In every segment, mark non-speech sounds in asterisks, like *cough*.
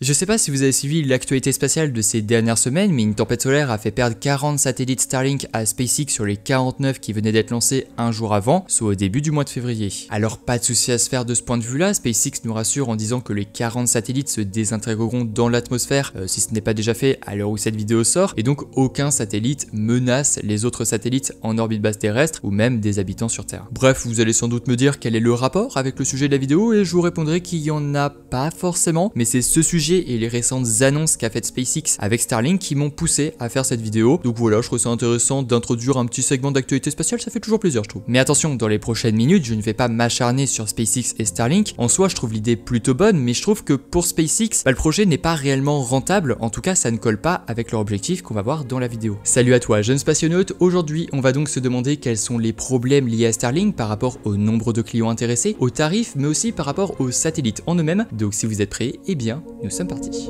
Je sais pas si vous avez suivi l'actualité spatiale de ces dernières semaines, mais une tempête solaire a fait perdre 40 satellites Starlink à SpaceX sur les 49 qui venaient d'être lancés un jour avant, soit au début du mois de février. Alors pas de souci à se faire de ce point de vue-là, SpaceX nous rassure en disant que les 40 satellites se désintégreront dans l'atmosphère, euh, si ce n'est pas déjà fait à l'heure où cette vidéo sort, et donc aucun satellite menace les autres satellites en orbite basse terrestre ou même des habitants sur Terre. Bref, vous allez sans doute me dire quel est le rapport avec le sujet de la vidéo, et je vous répondrai qu'il y en a pas forcément, mais c'est ce sujet et les récentes annonces qu'a fait SpaceX avec Starlink qui m'ont poussé à faire cette vidéo. Donc voilà, je trouve ça intéressant d'introduire un petit segment d'actualité spatiale, ça fait toujours plaisir je trouve. Mais attention, dans les prochaines minutes, je ne vais pas m'acharner sur SpaceX et Starlink. En soi, je trouve l'idée plutôt bonne, mais je trouve que pour SpaceX, bah, le projet n'est pas réellement rentable. En tout cas, ça ne colle pas avec leur objectif qu'on va voir dans la vidéo. Salut à toi, jeune spationaute. Aujourd'hui, on va donc se demander quels sont les problèmes liés à Starlink par rapport au nombre de clients intéressés, aux tarifs, mais aussi par rapport aux satellites en eux-mêmes. Donc si vous êtes prêts, eh bien, nous sommes partis.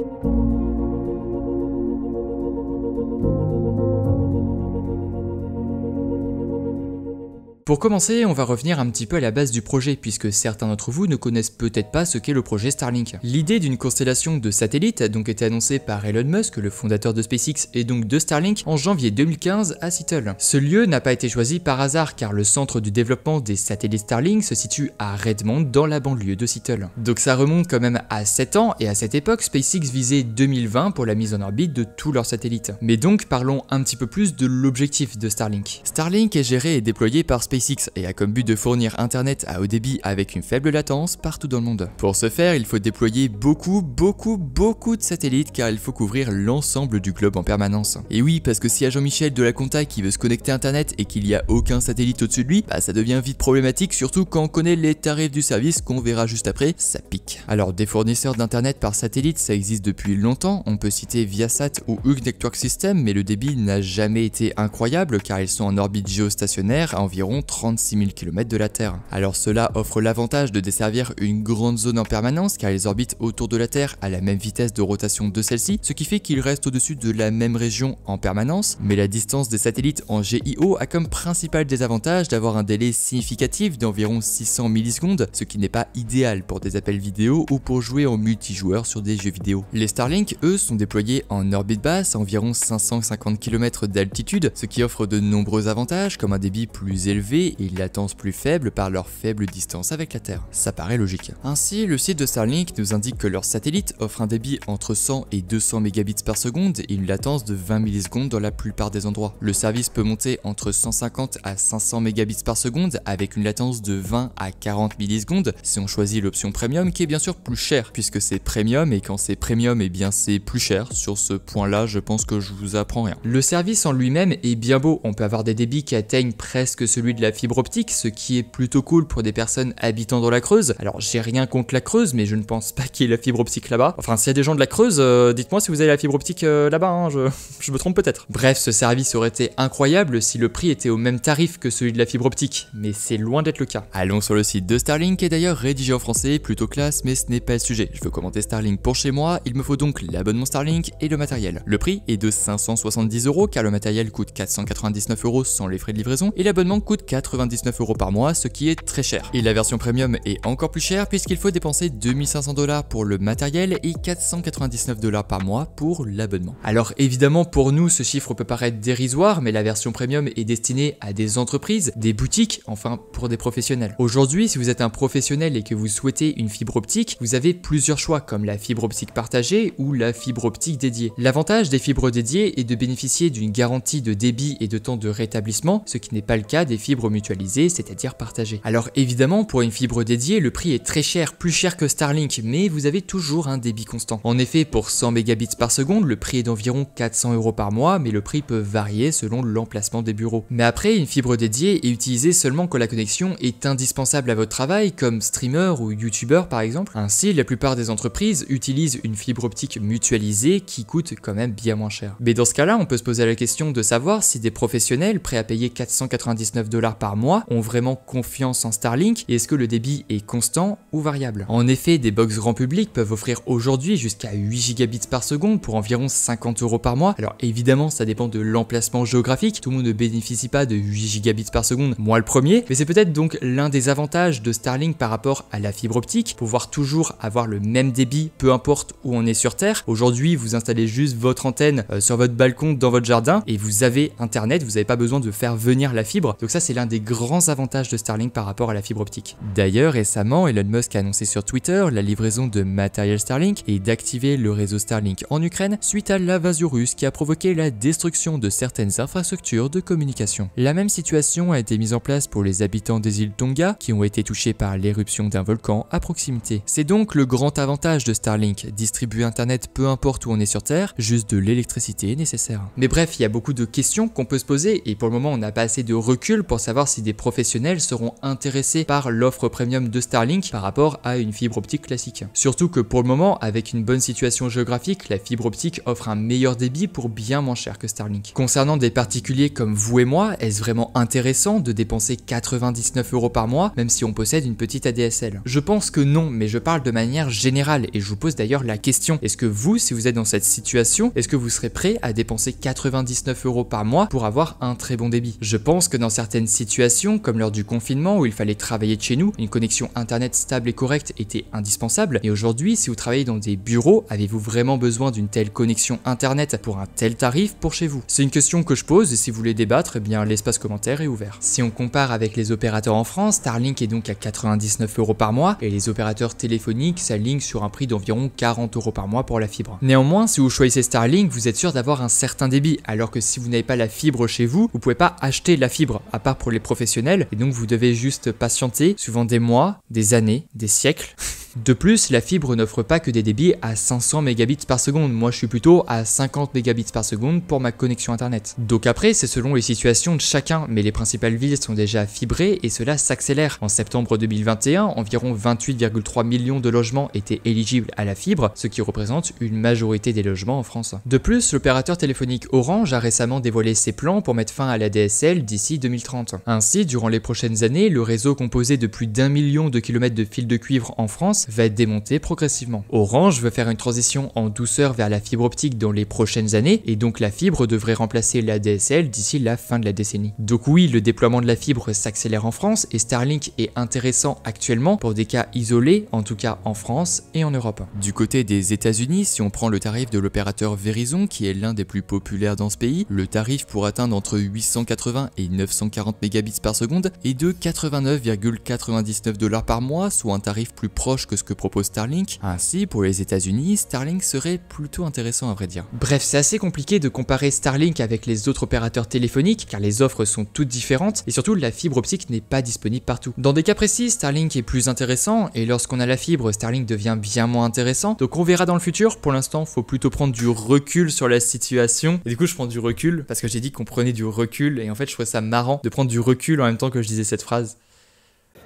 Pour commencer, on va revenir un petit peu à la base du projet, puisque certains d'entre vous ne connaissent peut-être pas ce qu'est le projet Starlink. L'idée d'une constellation de satellites a donc été annoncée par Elon Musk, le fondateur de SpaceX et donc de Starlink, en janvier 2015 à Seattle. Ce lieu n'a pas été choisi par hasard, car le centre du développement des satellites Starlink se situe à Redmond, dans la banlieue de Seattle. Donc ça remonte quand même à 7 ans, et à cette époque, SpaceX visait 2020 pour la mise en orbite de tous leurs satellites. Mais donc parlons un petit peu plus de l'objectif de Starlink. Starlink est géré et déployé par SpaceX et a comme but de fournir Internet à haut débit avec une faible latence partout dans le monde. Pour ce faire, il faut déployer beaucoup, beaucoup, beaucoup de satellites car il faut couvrir l'ensemble du globe en permanence. Et oui, parce que si à Jean-Michel de la Conta qui veut se connecter à Internet et qu'il n'y a aucun satellite au-dessus de lui, bah ça devient vite problématique, surtout quand on connaît les tarifs du service qu'on verra juste après, ça pique. Alors des fournisseurs d'Internet par satellite, ça existe depuis longtemps, on peut citer Viasat ou Hug Network System, mais le débit n'a jamais été incroyable car ils sont en orbite géostationnaire à environ 36 000 km de la Terre. Alors cela offre l'avantage de desservir une grande zone en permanence car ils orbitent autour de la Terre à la même vitesse de rotation de celle-ci, ce qui fait qu'ils restent au-dessus de la même région en permanence, mais la distance des satellites en GIO a comme principal désavantage d'avoir un délai significatif d'environ 600 millisecondes, ce qui n'est pas idéal pour des appels vidéo ou pour jouer en multijoueur sur des jeux vidéo. Les Starlink, eux, sont déployés en orbite basse à environ 550 km d'altitude, ce qui offre de nombreux avantages comme un débit plus élevé et une latence plus faible par leur faible distance avec la Terre. Ça paraît logique. Ainsi, le site de Starlink nous indique que leur satellite offre un débit entre 100 et 200 mégabits par seconde et une latence de 20 millisecondes dans la plupart des endroits. Le service peut monter entre 150 à 500 mégabits par seconde avec une latence de 20 à 40 millisecondes si on choisit l'option premium qui est bien sûr plus chère puisque c'est premium et quand c'est premium et eh bien c'est plus cher. Sur ce point là je pense que je vous apprends rien. Le service en lui-même est bien beau, on peut avoir des débits qui atteignent presque celui de la fibre optique, ce qui est plutôt cool pour des personnes habitant dans la Creuse. Alors j'ai rien contre la Creuse, mais je ne pense pas qu'il y ait la fibre optique là-bas. Enfin, s'il y a des gens de la Creuse, euh, dites-moi si vous avez la fibre optique euh, là-bas, hein, je... me trompe peut-être. Bref, ce service aurait été incroyable si le prix était au même tarif que celui de la fibre optique, mais c'est loin d'être le cas. Allons sur le site de Starlink, qui est d'ailleurs rédigé en français, plutôt classe, mais ce n'est pas le sujet. Je veux commenter Starlink pour chez moi, il me faut donc l'abonnement Starlink et le matériel. Le prix est de 570 euros, car le matériel coûte 499 euros sans les frais de livraison, et l'abonnement coûte 99 euros par mois, ce qui est très cher. Et la version premium est encore plus chère puisqu'il faut dépenser 2500 dollars pour le matériel et 499 dollars par mois pour l'abonnement. Alors évidemment pour nous ce chiffre peut paraître dérisoire mais la version premium est destinée à des entreprises, des boutiques, enfin pour des professionnels. Aujourd'hui si vous êtes un professionnel et que vous souhaitez une fibre optique, vous avez plusieurs choix comme la fibre optique partagée ou la fibre optique dédiée. L'avantage des fibres dédiées est de bénéficier d'une garantie de débit et de temps de rétablissement, ce qui n'est pas le cas des fibres fibre mutualisée, c'est-à-dire partagée. Alors évidemment, pour une fibre dédiée, le prix est très cher, plus cher que Starlink, mais vous avez toujours un débit constant. En effet, pour 100 mégabits par seconde, le prix est d'environ 400 euros par mois, mais le prix peut varier selon l'emplacement des bureaux. Mais après, une fibre dédiée est utilisée seulement quand la connexion est indispensable à votre travail, comme streamer ou youtubeur par exemple. Ainsi, la plupart des entreprises utilisent une fibre optique mutualisée qui coûte quand même bien moins cher. Mais dans ce cas-là, on peut se poser la question de savoir si des professionnels prêts à payer 499 dollars par mois ont vraiment confiance en Starlink et est-ce que le débit est constant ou variable En effet, des box grand public peuvent offrir aujourd'hui jusqu'à 8 gigabits par seconde pour environ 50 euros par mois. Alors évidemment, ça dépend de l'emplacement géographique, tout le monde ne bénéficie pas de 8 gigabits par seconde, moi le premier, mais c'est peut-être donc l'un des avantages de Starlink par rapport à la fibre optique, pouvoir toujours avoir le même débit peu importe où on est sur Terre. Aujourd'hui, vous installez juste votre antenne euh, sur votre balcon dans votre jardin et vous avez internet, vous n'avez pas besoin de faire venir la fibre. Donc ça c'est l'un des grands avantages de Starlink par rapport à la fibre optique. D'ailleurs, récemment, Elon Musk a annoncé sur Twitter la livraison de matériel Starlink et d'activer le réseau Starlink en Ukraine suite à l'invasion russe qui a provoqué la destruction de certaines infrastructures de communication. La même situation a été mise en place pour les habitants des îles Tonga qui ont été touchés par l'éruption d'un volcan à proximité. C'est donc le grand avantage de Starlink, distribuer Internet peu importe où on est sur Terre, juste de l'électricité nécessaire. Mais bref, il y a beaucoup de questions qu'on peut se poser et pour le moment on n'a pas assez de recul pour savoir si des professionnels seront intéressés par l'offre premium de Starlink par rapport à une fibre optique classique. Surtout que pour le moment, avec une bonne situation géographique, la fibre optique offre un meilleur débit pour bien moins cher que Starlink. Concernant des particuliers comme vous et moi, est-ce vraiment intéressant de dépenser 99 euros par mois, même si on possède une petite ADSL Je pense que non, mais je parle de manière générale et je vous pose d'ailleurs la question est-ce que vous, si vous êtes dans cette situation, est-ce que vous serez prêt à dépenser 99 euros par mois pour avoir un très bon débit Je pense que dans certaines situation, comme lors du confinement où il fallait travailler de chez nous, une connexion internet stable et correcte était indispensable. Et aujourd'hui, si vous travaillez dans des bureaux, avez-vous vraiment besoin d'une telle connexion internet pour un tel tarif pour chez vous C'est une question que je pose et si vous voulez débattre, eh bien l'espace commentaire est ouvert. Si on compare avec les opérateurs en France, Starlink est donc à 99 euros par mois et les opérateurs téléphoniques s'alignent sur un prix d'environ 40 euros par mois pour la fibre. Néanmoins, si vous choisissez Starlink, vous êtes sûr d'avoir un certain débit, alors que si vous n'avez pas la fibre chez vous, vous pouvez pas acheter la fibre à part les professionnels. Et donc vous devez juste patienter, souvent des mois, des années, des siècles. De plus, la fibre n'offre pas que des débits à 500 mégabits par seconde. Moi, je suis plutôt à 50 mégabits par seconde pour ma connexion internet. Donc après, c'est selon les situations de chacun, mais les principales villes sont déjà fibrées et cela s'accélère. En septembre 2021, environ 28,3 millions de logements étaient éligibles à la fibre, ce qui représente une majorité des logements en France. De plus, l'opérateur téléphonique Orange a récemment dévoilé ses plans pour mettre fin à la DSL d'ici 2030. Ainsi, durant les prochaines années, le réseau composé de plus d'un million de kilomètres de fils de cuivre en France va être démontée progressivement. Orange veut faire une transition en douceur vers la fibre optique dans les prochaines années, et donc la fibre devrait remplacer la DSL d'ici la fin de la décennie. Donc oui, le déploiement de la fibre s'accélère en France, et Starlink est intéressant actuellement pour des cas isolés, en tout cas en France et en Europe. Du côté des États-Unis, si on prend le tarif de l'opérateur Verizon, qui est l'un des plus populaires dans ce pays, le tarif pour atteindre entre 880 et 940 mégabits par seconde est de 89,99 dollars par mois, soit un tarif plus proche que que ce que propose Starlink. Ainsi, pour les États-Unis, Starlink serait plutôt intéressant à vrai dire. Bref, c'est assez compliqué de comparer Starlink avec les autres opérateurs téléphoniques car les offres sont toutes différentes et surtout la fibre optique n'est pas disponible partout. Dans des cas précis, Starlink est plus intéressant et lorsqu'on a la fibre, Starlink devient bien moins intéressant. Donc on verra dans le futur. Pour l'instant, faut plutôt prendre du recul sur la situation. Et du coup, je prends du recul parce que j'ai dit qu'on prenait du recul et en fait, je trouvais ça marrant de prendre du recul en même temps que je disais cette phrase.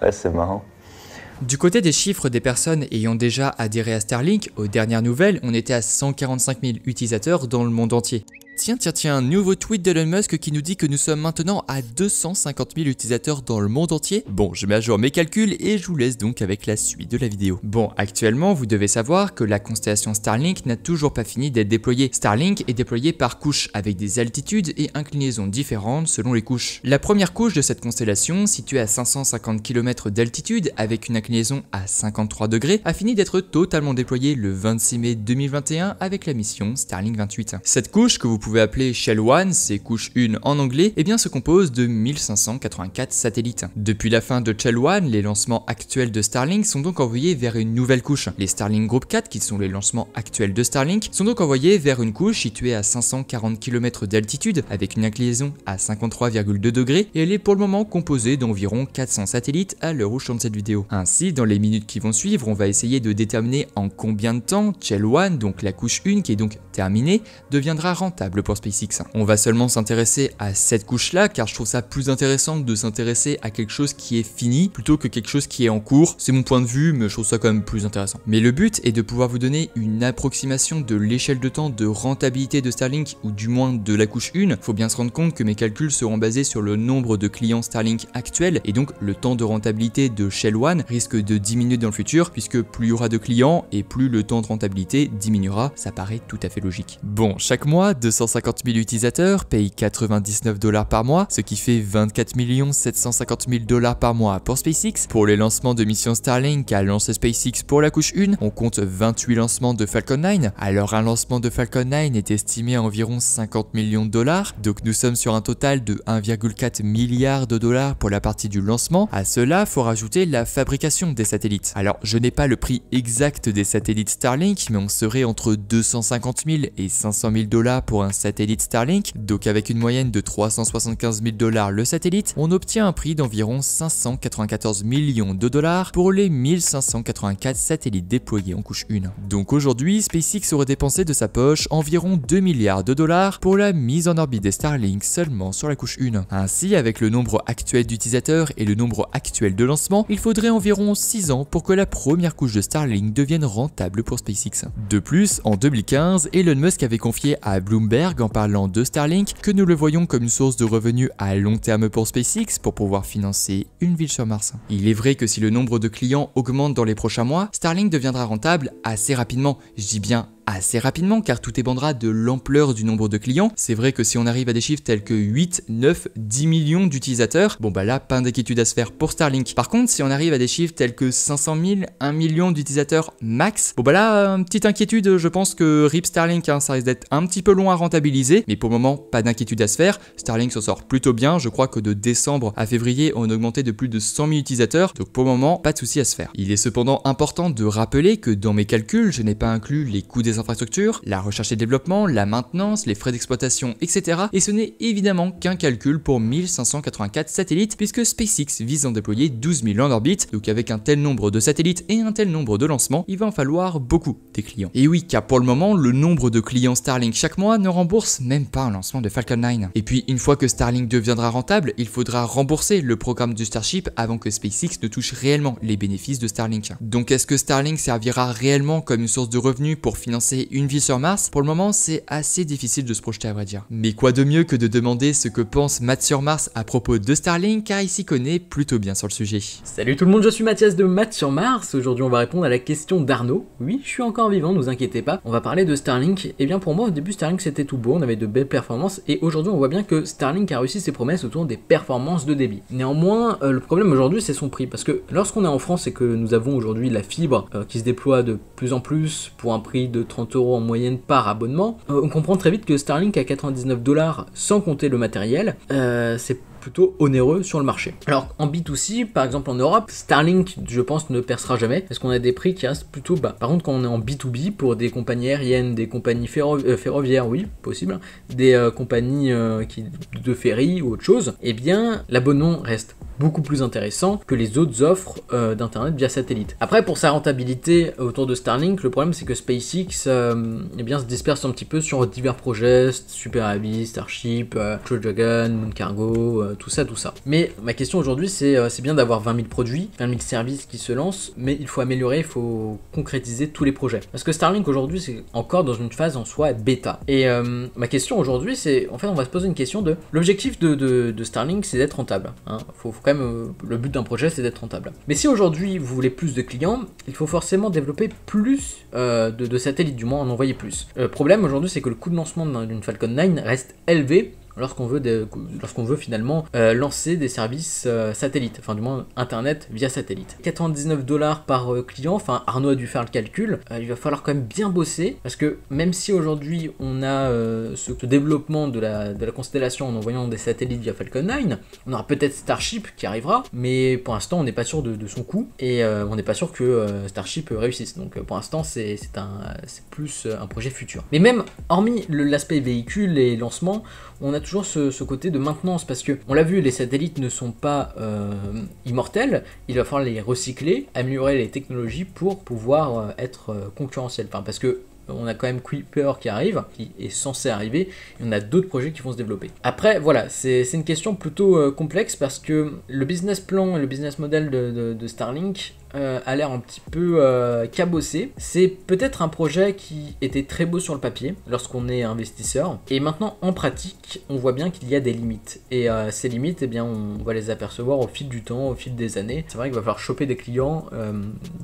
Ouais, c'est marrant. Du côté des chiffres des personnes ayant déjà adhéré à Starlink, aux dernières nouvelles, on était à 145 000 utilisateurs dans le monde entier. Tiens, tiens, tiens, nouveau tweet d'Elon Musk qui nous dit que nous sommes maintenant à 250 000 utilisateurs dans le monde entier. Bon, je mets à jour mes calculs et je vous laisse donc avec la suite de la vidéo. Bon, actuellement, vous devez savoir que la constellation Starlink n'a toujours pas fini d'être déployée. Starlink est déployée par couches avec des altitudes et inclinaisons différentes selon les couches. La première couche de cette constellation, située à 550 km d'altitude avec une inclinaison à 53 degrés, a fini d'être totalement déployée le 26 mai 2021 avec la mission Starlink 28. Cette couche que vous pouvez pouvez appeler Shell One, c'est couche 1 en anglais, et eh bien se compose de 1584 satellites. Depuis la fin de Shell One, les lancements actuels de Starlink sont donc envoyés vers une nouvelle couche. Les Starlink Group 4, qui sont les lancements actuels de Starlink, sont donc envoyés vers une couche située à 540 km d'altitude avec une inclinaison à 53,2 degrés et elle est pour le moment composée d'environ 400 satellites à l'heure où je tourne cette vidéo. Ainsi, dans les minutes qui vont suivre, on va essayer de déterminer en combien de temps Shell One, donc la couche 1 qui est donc terminée, deviendra rentable pour SpaceX. On va seulement s'intéresser à cette couche-là, car je trouve ça plus intéressant de s'intéresser à quelque chose qui est fini plutôt que quelque chose qui est en cours. C'est mon point de vue, mais je trouve ça quand même plus intéressant. Mais le but est de pouvoir vous donner une approximation de l'échelle de temps de rentabilité de Starlink, ou du moins de la couche 1. Faut bien se rendre compte que mes calculs seront basés sur le nombre de clients Starlink actuels, et donc le temps de rentabilité de Shell One risque de diminuer dans le futur, puisque plus il y aura de clients et plus le temps de rentabilité diminuera. Ça paraît tout à fait logique. Bon, chaque mois, de 250 000 utilisateurs payent 99 dollars par mois, ce qui fait 24 750 000 dollars par mois pour SpaceX. Pour les lancements de missions Starlink à lancer SpaceX pour la couche 1, on compte 28 lancements de Falcon 9. Alors un lancement de Falcon 9 est estimé à environ 50 millions de dollars, donc nous sommes sur un total de 1,4 milliard de dollars pour la partie du lancement. À cela, faut rajouter la fabrication des satellites. Alors je n'ai pas le prix exact des satellites Starlink, mais on serait entre 250 000 et 500 000 dollars pour un satellite Starlink, donc avec une moyenne de 375 000 dollars le satellite, on obtient un prix d'environ 594 millions de dollars pour les 1584 satellites déployés en couche 1. Donc aujourd'hui, SpaceX aurait dépensé de sa poche environ 2 milliards de dollars pour la mise en orbite des Starlink seulement sur la couche 1. Ainsi, avec le nombre actuel d'utilisateurs et le nombre actuel de lancements, il faudrait environ 6 ans pour que la première couche de Starlink devienne rentable pour SpaceX. De plus, en 2015, Elon Musk avait confié à Bloomberg en parlant de Starlink que nous le voyons comme une source de revenus à long terme pour SpaceX pour pouvoir financer une ville sur Mars. Il est vrai que si le nombre de clients augmente dans les prochains mois, Starlink deviendra rentable assez rapidement, je dis bien assez rapidement car tout dépendra de l'ampleur du nombre de clients. C'est vrai que si on arrive à des chiffres tels que 8, 9, 10 millions d'utilisateurs, bon bah là, pas d'inquiétude à se faire pour Starlink. Par contre, si on arrive à des chiffres tels que 500 000, 1 million d'utilisateurs max, bon bah là, petite inquiétude, je pense que RIP Starlink, hein, ça risque d'être un petit peu long à rentabiliser, mais pour le moment, pas d'inquiétude à se faire. Starlink s'en sort plutôt bien, je crois que de décembre à février, on a augmenté de plus de 100 000 utilisateurs, donc pour le moment, pas de souci à se faire. Il est cependant important de rappeler que dans mes calculs, je n'ai pas inclus les coûts des infrastructures, la recherche et développement, la maintenance, les frais d'exploitation, etc. Et ce n'est évidemment qu'un calcul pour 1584 satellites puisque SpaceX vise à en déployer 12 000 en orbite, donc avec un tel nombre de satellites et un tel nombre de lancements, il va en falloir beaucoup des clients. Et oui, car pour le moment, le nombre de clients Starlink chaque mois ne rembourse même pas un lancement de Falcon 9. Et puis, une fois que Starlink deviendra rentable, il faudra rembourser le programme du Starship avant que SpaceX ne touche réellement les bénéfices de Starlink. Donc est-ce que Starlink servira réellement comme une source de revenus pour financer une vie sur Mars, pour le moment c'est assez difficile de se projeter à vrai dire. Mais quoi de mieux que de demander ce que pense Matt sur Mars à propos de Starlink car il s'y connaît plutôt bien sur le sujet. Salut tout le monde, je suis Mathias de Matt sur Mars. Aujourd'hui on va répondre à la question d'Arnaud. Oui, je suis encore vivant, ne vous inquiétez pas. On va parler de Starlink. Et eh bien pour moi au début Starlink c'était tout beau, on avait de belles performances et aujourd'hui on voit bien que Starlink a réussi ses promesses autour des performances de débit. Néanmoins, euh, le problème aujourd'hui c'est son prix parce que lorsqu'on est en France et que nous avons aujourd'hui la fibre euh, qui se déploie de plus en plus pour un prix de 30 euros en moyenne par abonnement, euh, on comprend très vite que Starlink à 99 dollars sans compter le matériel, euh, c'est plutôt onéreux sur le marché. Alors en B2C, par exemple en Europe, Starlink, je pense, ne percera jamais parce qu'on a des prix qui restent plutôt bas. Par contre, quand on est en B2B pour des compagnies aériennes, des compagnies euh, ferroviaires, oui, possible, des compagnies qui, de ferry ou autre chose, eh bien l'abonnement reste beaucoup plus intéressant que les autres offres euh, d'internet via satellite. Après pour sa rentabilité autour de Starlink, le problème c'est que SpaceX euh, eh bien, se disperse un petit peu sur divers projets, Super Avis, Starship, euh, Dragon, Moon Cargo, euh, tout ça, tout ça. Mais ma question aujourd'hui c'est c'est bien d'avoir 20 000 produits, 20 000 services qui se lancent, mais il faut améliorer, il faut concrétiser tous les projets. Parce que Starlink aujourd'hui c'est encore dans une phase en soi bêta. Et ma question aujourd'hui c'est en fait on va se poser une question de l'objectif de, Starlink c'est d'être rentable. Hein. faut euh, le but d'un projet, c'est d'être rentable. Mais si aujourd'hui vous voulez plus de clients, il faut forcément développer plus euh, de, de, satellites, du moins en envoyer plus. Le euh, problème aujourd'hui, c'est que le coût de lancement d'une Falcon 9 reste élevé lorsqu'on veut, lorsqu'on veut finalement euh, lancer des services euh, satellites, enfin du moins Internet via satellite. 99 dollars par euh, client, enfin Arnaud a dû faire le calcul, il va falloir quand même bien bosser, parce que même si aujourd'hui on a ce, développement de la, de la constellation en envoyant des satellites via Falcon 9, on aura peut-être Starship qui arrivera, mais pour l'instant on n'est pas sûr de, son coût, et on n'est pas sûr que Starship réussisse. Donc pour l'instant c'est, un, plus un projet futur. Mais même hormis l'aspect véhicule et lancement, on a toujours ce, côté de maintenance parce que on l'a vu, les satellites ne sont pas euh, immortels. Il va falloir les recycler, améliorer les technologies pour pouvoir euh, être euh, concurrentiel. Enfin, parce que on a quand même peur qui arrive, qui est censé arriver, et on a d'autres projets qui vont se développer. Après, voilà, c'est une question plutôt complexe parce que le business plan et le business model de, de Starlink euh, a l'air un petit peu euh, cabossé. C'est peut-être un projet qui était très beau sur le papier lorsqu'on est investisseur. Et maintenant, en pratique, on voit bien qu'il y a des limites. Et euh, ces limites, eh bien, on va les apercevoir au fil du temps, au fil des années. C'est vrai qu'il va falloir choper des clients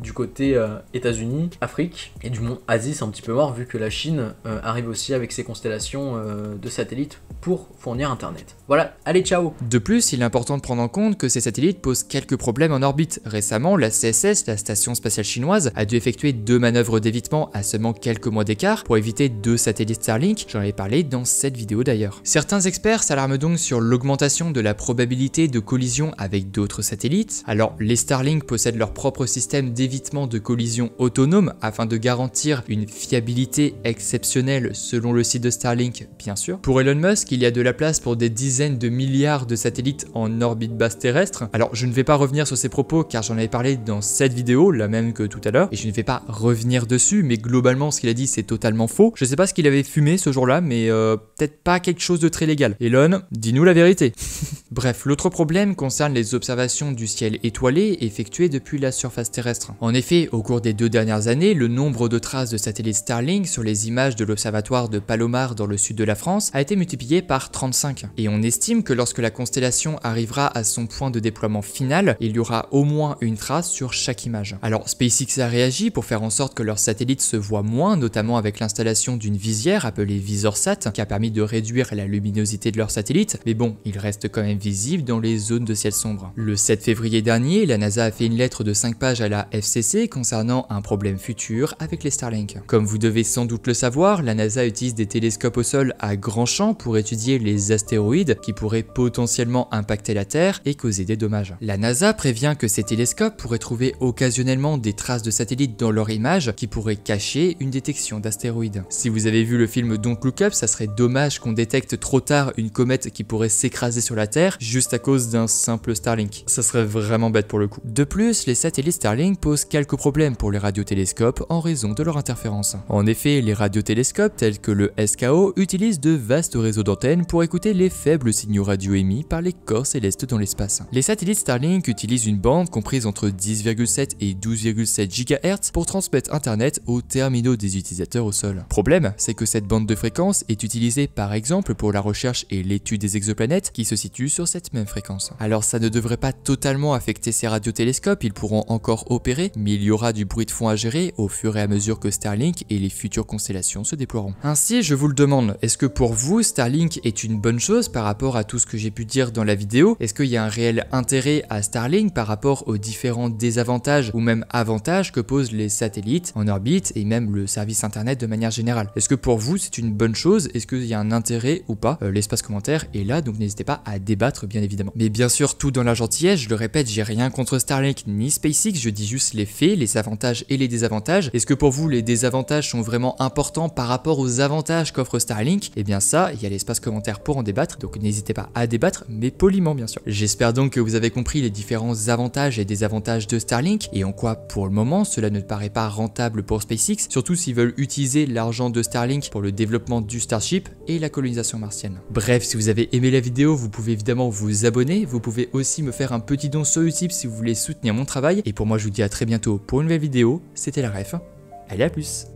du côté États-Unis, Afrique et du monde Asie, c'est un petit peu mort vu que la Chine arrive aussi avec ses constellations de satellites pour fournir Internet. Voilà, allez, ciao De plus, il est important de prendre en compte que ces satellites posent quelques problèmes en orbite. Récemment, la CS la station spatiale chinoise, a dû effectuer deux manœuvres d'évitement à seulement quelques mois d'écart pour éviter deux satellites Starlink, j'en avais parlé dans cette vidéo d'ailleurs. Certains experts s'alarment donc sur l'augmentation de la probabilité de collision avec d'autres satellites. Alors les Starlink possèdent leur propre système d'évitement de collision autonome afin de garantir une fiabilité exceptionnelle selon le site de Starlink bien sûr. Pour Elon Musk, il y a de la place pour des dizaines de milliards de satellites en orbite basse terrestre. Alors je ne vais pas revenir sur ces propos car j'en avais parlé dans cette vidéo, la même que tout à l'heure, et je ne vais pas revenir dessus, mais globalement ce qu'il a dit c'est totalement faux. Je sais pas ce qu'il avait fumé ce jour-là, mais euh, peut-être pas quelque chose de très légal. Elon, dis-nous la vérité. *laughs* Bref, l'autre problème concerne les observations du ciel étoilé effectuées depuis la surface terrestre. En effet, au cours des deux dernières années, le nombre de traces de satellites Starlink sur les images de l'observatoire de Palomar dans le sud de la France a été multiplié par 35. Et on estime que lorsque la constellation arrivera à son point de déploiement final, il y aura au moins une trace sur chaque image. Alors SpaceX a réagi pour faire en sorte que leurs satellites se voient moins, notamment avec l'installation d'une visière appelée VisorSat, qui a permis de réduire la luminosité de leurs satellites, mais bon, ils restent quand même visibles dans les zones de ciel sombre. Le 7 février dernier, la NASA a fait une lettre de 5 pages à la FCC concernant un problème futur avec les Starlink. Comme vous devez sans doute le savoir, la NASA utilise des télescopes au sol à grand champ pour étudier les astéroïdes qui pourraient potentiellement impacter la Terre et causer des dommages. La NASA prévient que ces télescopes pourraient trouver occasionnellement des traces de satellites dans leur image qui pourraient cacher une détection d'astéroïdes. Si vous avez vu le film Don't Look Up, ça serait dommage qu'on détecte trop tard une comète qui pourrait s'écraser sur la Terre juste à cause d'un simple Starlink. Ça serait vraiment bête pour le coup. De plus, les satellites Starlink posent quelques problèmes pour les radiotélescopes en raison de leur interférence. En effet, les radiotélescopes tels que le SKO utilisent de vastes réseaux d'antennes pour écouter les faibles signaux radio émis par les corps célestes dans l'espace. Les satellites Starlink utilisent une bande comprise entre 10, et 12,7 GHz pour transmettre Internet aux terminaux des utilisateurs au sol. Problème, c'est que cette bande de fréquence est utilisée par exemple pour la recherche et l'étude des exoplanètes qui se situent sur cette même fréquence. Alors ça ne devrait pas totalement affecter ces radiotélescopes, ils pourront encore opérer, mais il y aura du bruit de fond à gérer au fur et à mesure que Starlink et les futures constellations se déploieront. Ainsi, je vous le demande, est-ce que pour vous, Starlink est une bonne chose par rapport à tout ce que j'ai pu dire dans la vidéo Est-ce qu'il y a un réel intérêt à Starlink par rapport aux différents désavantages Avantage ou même avantages que posent les satellites en orbite et même le service internet de manière générale. Est-ce que pour vous c'est une bonne chose Est-ce qu'il y a un intérêt ou pas euh, L'espace commentaire est là, donc n'hésitez pas à débattre bien évidemment. Mais bien sûr, tout dans la gentillesse, je le répète, j'ai rien contre Starlink ni SpaceX, je dis juste les faits, les avantages et les désavantages. Est-ce que pour vous les désavantages sont vraiment importants par rapport aux avantages qu'offre Starlink et eh bien ça, il y a l'espace commentaire pour en débattre, donc n'hésitez pas à débattre, mais poliment bien sûr. J'espère donc que vous avez compris les différents avantages et désavantages de Starlink Starlink et en quoi pour le moment cela ne paraît pas rentable pour SpaceX, surtout s'ils veulent utiliser l'argent de Starlink pour le développement du Starship et la colonisation martienne. Bref, si vous avez aimé la vidéo, vous pouvez évidemment vous abonner, vous pouvez aussi me faire un petit don sur utip si vous voulez soutenir mon travail, et pour moi je vous dis à très bientôt pour une nouvelle vidéo, c'était la ref, allez à plus